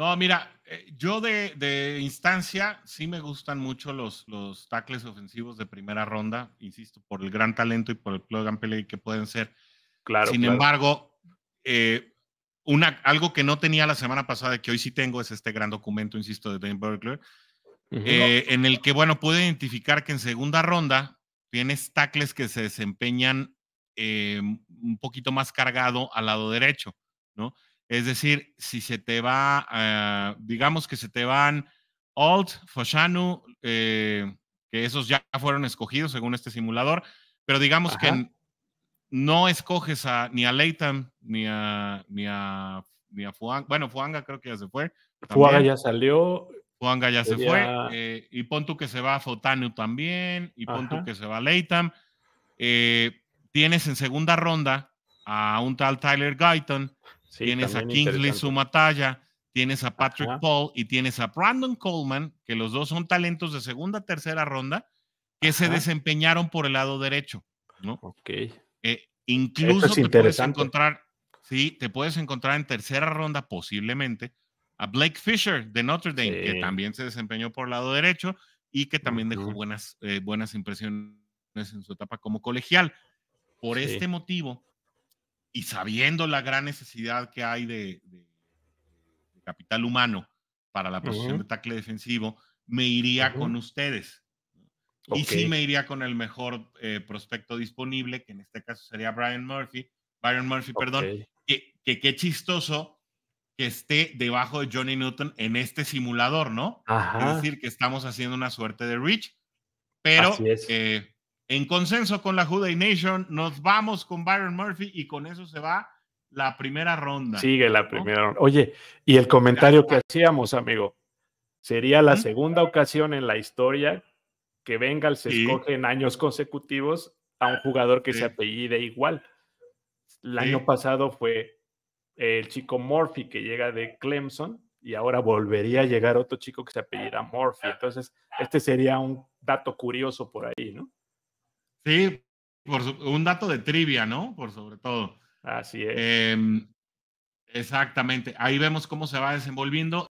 No, mira, eh, yo de, instancia sí me gustan mucho los, los tackles ofensivos de primera ronda, insisto, por el gran talento y por el plug and play que pueden ser. Claro. Sin embargo, eh, una, algo que no tenía la semana pasada, que hoy sí tengo, es este gran documento, insisto, de Dane Burgler, eh, en el que, bueno, pude identificar que en segunda ronda tienes tackles que se desempeñan un poquito más cargado al lado derecho, ¿no? Es decir, si se te va, ah, digamos que se te van Alt, Foshanu, eh, que esos ya fueron escogidos según este simulador, pero digamos que no escoges a, ni a Leighton, ni a, ni a, Bueno, Fuanga creo que ya se fue. Fuanga ya salió. Fuanga ya se fue. Eh, y pon tú que se va Fotanu también. Y pon tú que se va Leighton. Eh, tienes en segunda ronda a un tal Tyler Guyton, tienes a Kingsley Sumataya, tienes a Patrick Paul y tienes a Brandon Coleman, que los dos son talentos de segunda, tercera ronda, que se desempeñaron por el lado derecho. Ok. Eh, incluso te puedes encontrar, sí, te puedes encontrar en tercera ronda posiblemente a Blake Fisher de Notre Dame, que también se desempeñó por el lado derecho y que también dejó buenas, eh, buenas impresiones en su etapa como colegial. Por este motivo, y sabiendo la gran necesidad que hay de, capital humano para la posición de tackle defensivo, me iría con ustedes. Y sí me iría con el mejor eh, prospecto disponible, que en este caso sería Brian Murphy, Brian Murphy, perdón, que, qué chistoso que esté debajo de Johnny Newton en este simulador, ¿no? Es decir, que estamos haciendo una suerte de Rich, pero eh, en consenso con la Juday Nation, nos vamos con Byron Murphy y con eso se va la primera ronda. Sigue la primera ronda. Oye, y el comentario que hacíamos, amigo, sería la segunda ocasión en la historia que venga se escoge en años consecutivos a un jugador que se apellide igual. El año pasado fue el chico Murphy que llega de Clemson y ahora volvería a llegar otro chico que se apellida Murphy. Entonces, este sería un dato curioso por ahí, ¿no? Sí, por un dato de trivia, ¿no? Por sobre todo. Así es. Em, exactamente. Ahí vemos cómo se va desenvolviendo